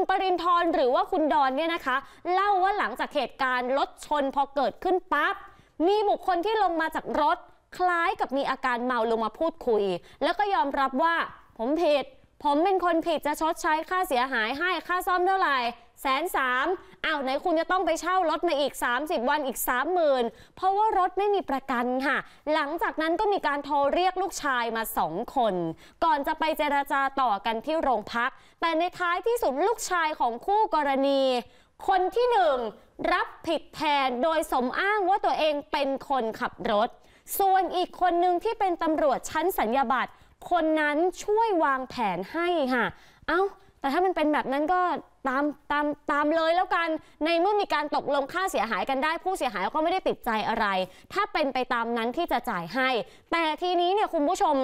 คุณปรินทร์หรือว่าคุณดอนเนี่ยนะคะ เล่าว่าหลังจากเหตุการณ์รถชนพอเกิดขึ้นปั๊บมีบุคคลที่ลงมาจากรถ คล้ายกับมีอาการเมาลงมาพูดคุย แล้วก็ยอมรับว่าผมผิดผมเป็นคนผิดจะชดใช้ค่าเสียหายให้ค่าซ่อมเท่าไหร่แสนสามอ้าวไหนคุณจะต้องไปเช่ารถมาอีก 30 วันอีก 30,000เพราะว่ารถไม่มีประกันค่ะ หลังจากนั้นก็มีการโทรเรียกลูกชายมาสองคน ก่อนจะไปเจราจาต่อกันที่โรงพัก แต่ในท้ายที่สุดลูกชายของคู่กรณี คนที่หนึ่งรับผิดแทนโดยสมอ้างว่าตัวเองเป็นคนขับรถ ส่วนอีกคนหนึ่งที่เป็นตำรวจชั้นสัญญาบัตรคนนั้นช่วยวางแผนให้ค่ะ เอา้า แต่ถ้ามันเป็นแบบนั้นก็ตามตามตามเลยแล้วกัน ในเมื่อมีการตกลงค่าเสียหายกันได้ ผู้เสียหายก็ไม่ได้ติดใจอะไร ถ้าเป็นไปตามนั้นที่จะจ่ายให้ แต่ทีนี้เนี่ยคุณผู้ชม